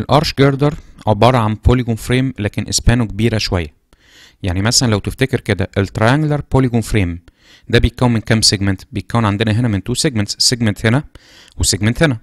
الارش جاردر عبارة عن بوليجون فريم لكن اسبانه كبيرة شوية يعني مثلا لو تفتكر كده الترانجلر بوليجون فريم ده بيتكون من كام سيجمنت بيتكون عندنا هنا من تو سيجمنتس سيجمنت هنا وسيجمنت هنا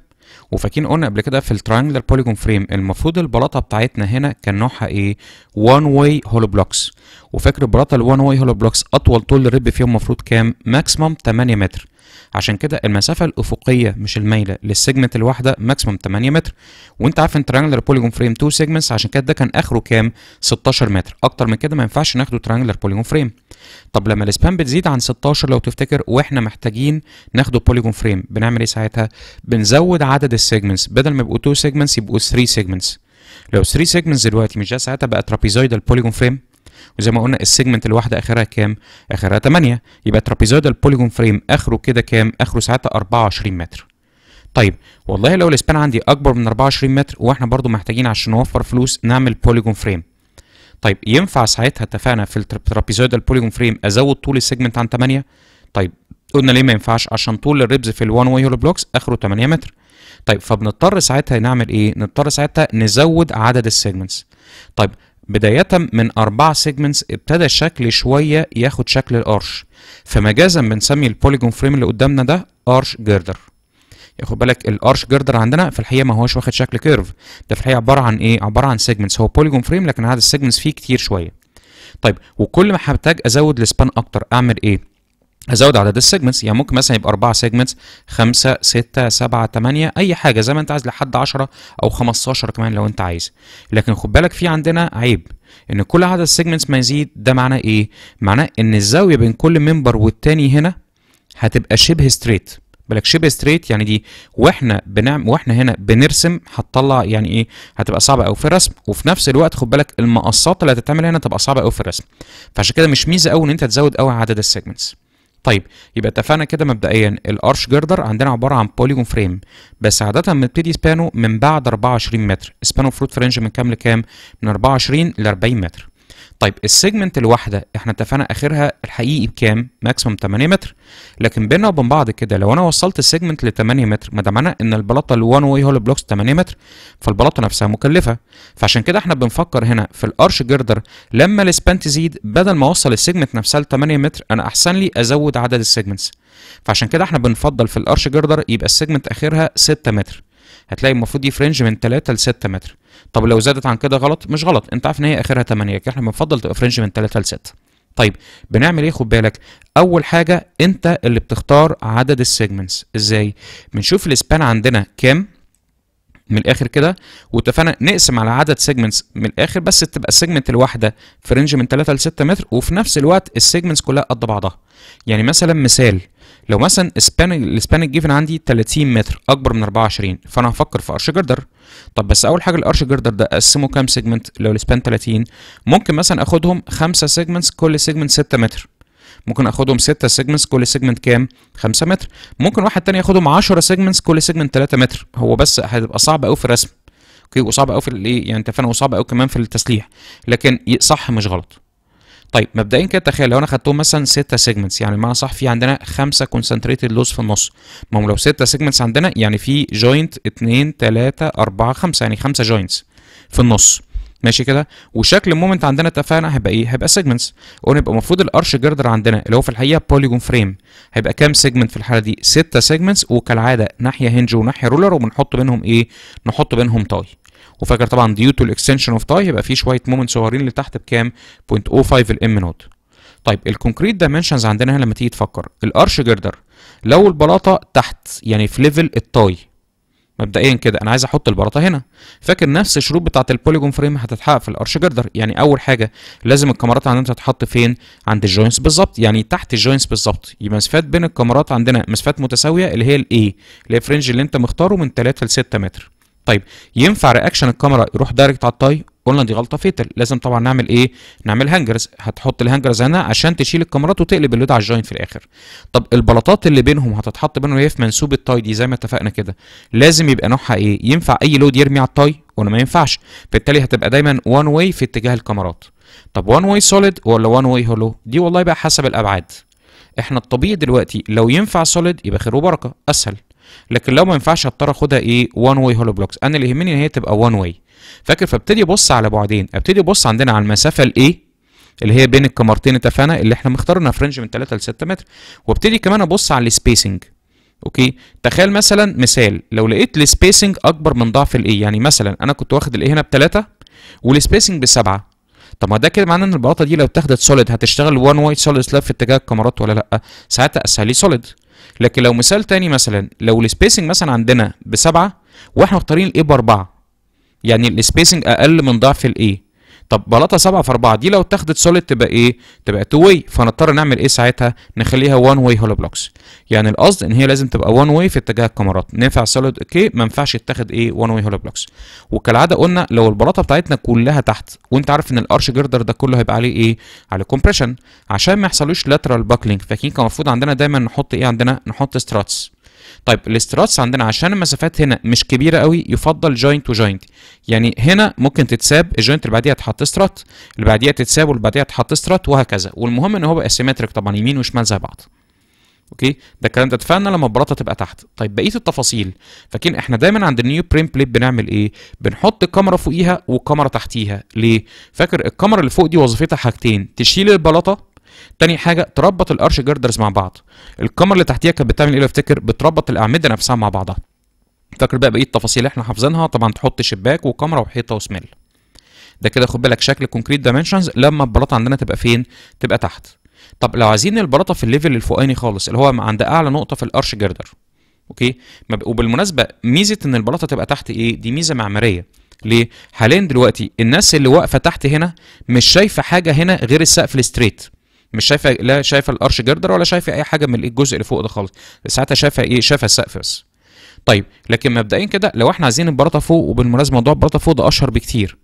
وفاكرين قلنا قبل كده في الترانجلر بوليجون فريم المفروض البلاطه بتاعتنا هنا كان نوعها ايه؟ وان واي هولو بلوكس وفاكر البلاطه الوان واي هولو بلوكس اطول طول الرب فيهم المفروض كام؟ ماكسيمم 8 متر عشان كده المسافه الافقيه مش المايله للسيجمنت الواحده ماكسيموم 8 متر وانت عارف ان ترانجلر بوليجون فريم 2 سيجمنتس عشان كده ده كان اخره كام 16 متر اكتر من كده ما ينفعش ناخده ترانجلر بوليجون فريم طب لما السبان بتزيد عن 16 لو تفتكر واحنا محتاجين ناخده بوليجون فريم بنعمل ايه ساعتها بنزود عدد السيجمنتس بدل ما يبقوا 2 سيجمنتس يبقوا 3 سيجمنتس لو 3 سيجمنتس دلوقتي مش ده ساعتها بقى ترابيزويدال بوليجون فريم وزي ما قلنا السيجمنت الواحده اخرها كام اخرها 8 يبقى ترابيزويدال بوليجون فريم اخره كده كام اخره ساعتها 24 متر طيب والله لو الاسبان عندي اكبر من 24 متر واحنا برضو محتاجين عشان نوفر فلوس نعمل بوليجون فريم طيب ينفع ساعتها اتفقنا في الترابيزويدال بوليجون فريم ازود طول السيجمنت عن 8 طيب قلنا ليه ما ينفعش عشان طول الريبز في الوان واي هولو بلوكس اخره 8 متر طيب فبنضطر ساعتها نعمل ايه نضطر ساعتها نزود عدد السيجمنتس طيب بداية من أربعة سيجمنتس ابتدى الشكل شوية ياخد شكل الأرش فمجازا بنسمي البوليجون فريم اللي قدامنا ده أرش جردر ياخد بالك الارش جردر عندنا في الحقيقه ما هوش واخد شكل كيرف ده في الحقيقه عباره عن ايه عباره عن سيجمنتس هو بوليجون فريم لكن عدد السيجمنتس فيه كتير شويه طيب وكل ما هحتاج ازود السبان اكتر اعمل ايه ازود عدد السيجمنتس يعني ممكن مثلا يبقى اربعه سيجمنتس خمسه سته سبعه ثمانيه اي حاجه زي ما انت عايز لحد 10 او 15 كمان لو انت عايز لكن خد بالك في عندنا عيب ان كل عدد السيجمنتس ما يزيد ده معناه ايه معناه ان الزاويه بين كل ممبر والتاني هنا هتبقى شبه ستريت بالك شبه ستريت يعني دي واحنا بنعمل واحنا هنا بنرسم هتطلع يعني ايه هتبقى صعبه قوي في الرسم وفي نفس الوقت خد بالك المقصات اللي هتتعمل هنا تبقى صعبه قوي في الرسم فعشان كده مش ميزه قوي ان انت تزود قوي عدد السيجمنتس طيب يبقى اتفقنا كده مبدئيا الارش جردر عندنا عباره عن بوليجون فريم بس عاده بنبتدي سبانه من بعد 24 متر سبانه فروت فرنج من كام لكام من 24 ل 40 متر طيب السيجمنت الواحده احنا اتفقنا اخرها الحقيقي بكام ماكسيموم 8 متر لكن بينا وبين بعض كده لو انا وصلت السيجمنت ل 8 متر ما ده معناه ان البلاطه الوان واي هول بلوكس 8 متر فالبلاطه نفسها مكلفه فعشان كده احنا بنفكر هنا في الارش جردر لما السبان تزيد بدل ما اوصل السيجمنت نفسها ل 8 متر انا احسن لي ازود عدد السيجمنتس فعشان كده احنا بنفضل في الارش جردر يبقى السيجمنت اخرها 6 متر هتلاقي المفروض دي فرنج من 3 ل 6 متر طب لو زادت عن كده غلط مش غلط انت عارف ان هي اخرها 8 احنا بنفضل تبقى فرنج من 3 ل 6 طيب بنعمل ايه خد بالك اول حاجه انت اللي بتختار عدد السيجمنتس ازاي بنشوف السبان عندنا كام من الاخر كده واتفقنا نقسم على عدد سيجمنتس من الاخر بس تبقى السيجمنت الواحده في رينج من 3 ل 6 متر وفي نفس الوقت السيجمنتس كلها قد بعضها يعني مثلا مثال لو مثلا السبان السبان الجيفن عندي 30 متر اكبر من 24 فانا هفكر في ارش جردر طب بس اول حاجه الارش جردر ده اقسمه كام سيجمنت لو السبان 30 ممكن مثلا اخدهم 5 سيجمنتس كل سيجمنت 6 متر ممكن اخدهم 6 سيجمنتس كل سيجمنت كام 5 متر ممكن واحد تاني ياخدهم 10 سيجمنتس كل سيجمنت 3 متر هو بس هتبقى صعب قوي في الرسم اوكي وصعب قوي في الايه يعني انت فاهم وصعب قوي كمان في التسليح لكن صح مش غلط طيب مبدئيا كده تخيل لو انا خدتهم مثلا 6 سيجمنتس يعني بمعنى صح في عندنا 5 كونسنتريتد لوز في النص ما هو لو 6 سيجمنتس عندنا يعني في جوينت 2 3 4 5 يعني 5 جوينتس في النص ماشي كده وشكل المومنت عندنا اتفقنا هيبقى ايه هيبقى سيجمنتس قلنا يبقى المفروض الارش جردر عندنا اللي هو في الحقيقه بوليجون فريم هيبقى كام سيجمنت في الحاله دي ستة سيجمنتس وكالعاده ناحيه هنج وناحيه رولر وبنحط بينهم ايه نحط بينهم تاي وفاكر طبعا ديو تو الاكستنشن اوف تاي هيبقى في شويه مومنت صغيرين لتحت بكام 0.05 الام نوت طيب الكونكريت دايمنشنز عندنا هنا لما تيجي تفكر الارش جردر لو البلاطه تحت يعني في ليفل التاي مبدئيا كده انا عايز احط البلاطه هنا فاكر نفس الشروط بتاعه البوليجون فريم هتتحقق في الارش جردر يعني اول حاجه لازم الكاميرات عندنا تتحط فين عند الجوينتس بالظبط يعني تحت الجوينتس بالظبط يبقى مسافات بين الكاميرات عندنا مسافات متساويه اللي هي الايه اللي هي الفرنج اللي انت مختاره من 3 ل 6 متر طيب ينفع رياكشن الكاميرا يروح دايركت على التاي قلنا دي غلطه فيتل لازم طبعا نعمل ايه نعمل هانجرز هتحط الهانجرز هنا عشان تشيل الكاميرات وتقلب اللود على الجوينت في الاخر طب البلاطات اللي بينهم هتتحط بينهم ايه في منسوب التاي دي زي ما اتفقنا كده لازم يبقى نوعها ايه ينفع اي لود يرمي على التاي ولا ما ينفعش بالتالي هتبقى دايما وان واي في اتجاه الكاميرات طب وان واي سوليد ولا وان واي هولو دي والله بقى حسب الابعاد احنا الطبيعي دلوقتي لو ينفع سوليد يبقى خير وبركه اسهل لكن لو ما ينفعش هضطر اخدها ايه وان واي هولو بلوكس انا اللي يهمني ان هي تبقى وان واي فاكر فابتدي ابص على بعدين ابتدي ابص عندنا على المسافه الايه اللي هي بين الكمرتين اتفقنا اللي احنا مختارنا في رينج من 3 ل 6 متر وابتدي كمان ابص على السبيسنج اوكي تخيل مثلا مثال لو لقيت السبيسنج اكبر من ضعف الاي يعني مثلا انا كنت واخد الاي هنا بثلاثه والسبيسنج بسبعه طب ما ده كده معناه ان البلاطه دي لو اتاخدت سوليد هتشتغل وان وايت سوليد سلاب في اتجاه الكمرات ولا لا ساعتها اسهل سوليد لكن لو مثال تاني مثلا لو السبيسنج مثلا عندنا بسبعه واحنا مختارين الاي باربعه يعني السبيسنج اقل من ضعف الاي طب بلاطه 7 في 4 دي لو اتاخدت سوليد تبقى ايه؟ تبقى 2 واي فنضطر نعمل ايه ساعتها؟ نخليها 1 واي هولو بلوكس. يعني القصد ان هي لازم تبقى 1 واي في اتجاه الكاميرات، ننفع سوليد اوكي ما ينفعش يتاخد ايه 1 واي هولو بلوكس. وكالعاده قلنا لو البلاطه بتاعتنا كلها تحت وانت عارف ان الارش جردر ده كله هيبقى عليه ايه؟ عليه كومبريشن عشان ما يحصلوش لاترال باكلينج فاكرين كان المفروض عندنا دايما نحط ايه عندنا؟ نحط ستراتس. طيب الاستراتس عندنا عشان المسافات هنا مش كبيره قوي يفضل جوينت وجوينت يعني هنا ممكن تتساب الجوينت اللي بعديها تحط استرات اللي بعديها تتساب واللي بعديها تحط استرات وهكذا والمهم ان هو بقى سيمتريك طبعا يمين وشمال زي بعض اوكي ده الكلام ده اتفقنا لما البلاطه تبقى تحت طيب بقيه التفاصيل فاكرين احنا دايما عند النيو بريم بليت بنعمل ايه بنحط الكاميرا فوقيها والكاميرا تحتيها ليه فاكر الكاميرا اللي فوق دي وظيفتها حاجتين تشيل البلاطه تاني حاجه تربط الارش جردرز مع بعض الكاميرا اللي تحتيها كانت بتعمل ايه لو افتكر بتربط الاعمده نفسها مع بعضها فاكر بقى بقيه التفاصيل اللي احنا حافظينها طبعا تحط شباك وكاميرا وحيطه وسميل ده كده خد بالك شكل كونكريت دايمنشنز لما البلاطه عندنا تبقى فين تبقى تحت طب لو عايزين البلاطه في الليفل الفوقاني خالص اللي هو عند اعلى نقطه في الارش جردر اوكي وبالمناسبه ميزه ان البلاطه تبقى تحت ايه دي ميزه معماريه ليه حاليا دلوقتي الناس اللي واقفه تحت هنا مش شايفه حاجه هنا غير السقف الستريت مش شايفه لا شايفه الارش جردر ولا شايفه اي حاجه من الجزء اللي فوق ده خالص ساعتها شايفه ايه شايفه السقف بس طيب لكن مبدئيا كده لو احنا عايزين البراطه فوق وبالمناسبه موضوع البراطه فوق ده اشهر بكتير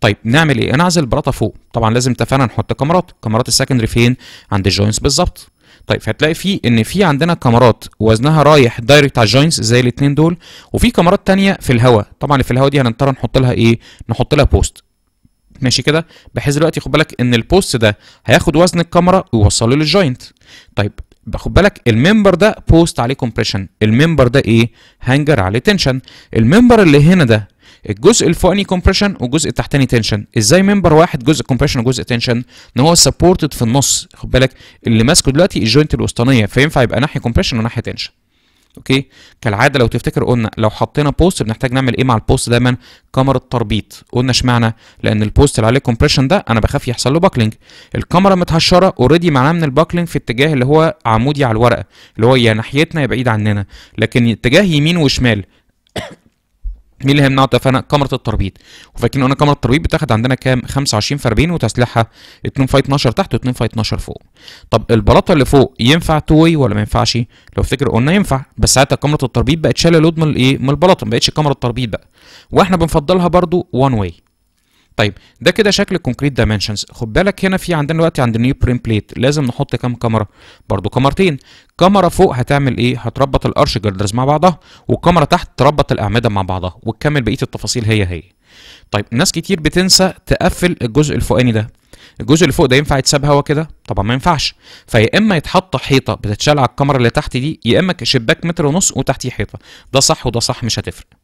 طيب نعمل ايه انا عايز البراطه فوق طبعا لازم اتفقنا نحط كاميرات كاميرات السكندري فين عند الجوينتس بالظبط طيب فهتلاقي في ان في عندنا كاميرات وزنها رايح دايركت على الجوينتس زي الاثنين دول وفي كاميرات ثانيه في الهواء طبعا في الهواء دي هنضطر نحط لها ايه نحط لها بوست ماشي كده بحيث دلوقتي خد بالك ان البوست ده هياخد وزن الكاميرا ويوصله للجوينت طيب خد بالك الممبر ده بوست عليه كومبريشن الممبر ده ايه هانجر عليه تنشن الممبر اللي هنا ده الجزء الفوقاني كومبريشن والجزء التحتاني تنشن ازاي ممبر واحد جزء كومبريشن وجزء تنشن ان هو سبورتد في النص خد بالك اللي ماسكه دلوقتي الجوينت الوسطانيه فينفع يبقى ناحيه كومبريشن وناحيه تنشن اوكي كالعاده لو تفتكر قلنا لو حطينا بوست بنحتاج نعمل ايه مع البوست دايما كاميرا تربيط قلنا اشمعنى لان البوست اللي عليه كومبريشن ده انا بخاف يحصل له باكلينج الكاميرا متهشره اوريدي معناها من الباكلينج في اتجاه اللي هو عمودي على الورقه اللي هو يا ناحيتنا يا بعيد عننا لكن اتجاه يمين وشمال مين اللي هيمنعه اتفقنا كاميرا التربيط وفاكرين قلنا كاميرا التربيط بتاخد عندنا كام 25 في 40 وتسليحها 2 في 12 تحت و2 في 12 فوق طب البلاطه اللي فوق ينفع توي ولا ما ينفعش لو افتكر قلنا ينفع بس ساعتها كاميرا التربيط بقت شايله لود من الايه من البلاطه ما بقتش كاميرا التربيط بقى واحنا بنفضلها برده وان واي طيب ده كده شكل الكونكريت دايمنشنز خد بالك هنا في عندنا دلوقتي عند النيو بريم بليت لازم نحط كام كاميرا برضو كاميرتين كاميرا فوق هتعمل ايه هتربط الارش جردرز مع بعضها والكاميرا تحت تربط الاعمده مع بعضها وتكمل بقيه التفاصيل هي هي طيب ناس كتير بتنسى تقفل الجزء الفوقاني ده الجزء اللي فوق ده ينفع يتساب هوا كده طبعا ما ينفعش فيا اما يتحط حيطه بتتشال على الكاميرا اللي تحت دي يا اما شباك متر ونص وتحتيه حيطه ده صح وده صح مش هتفرق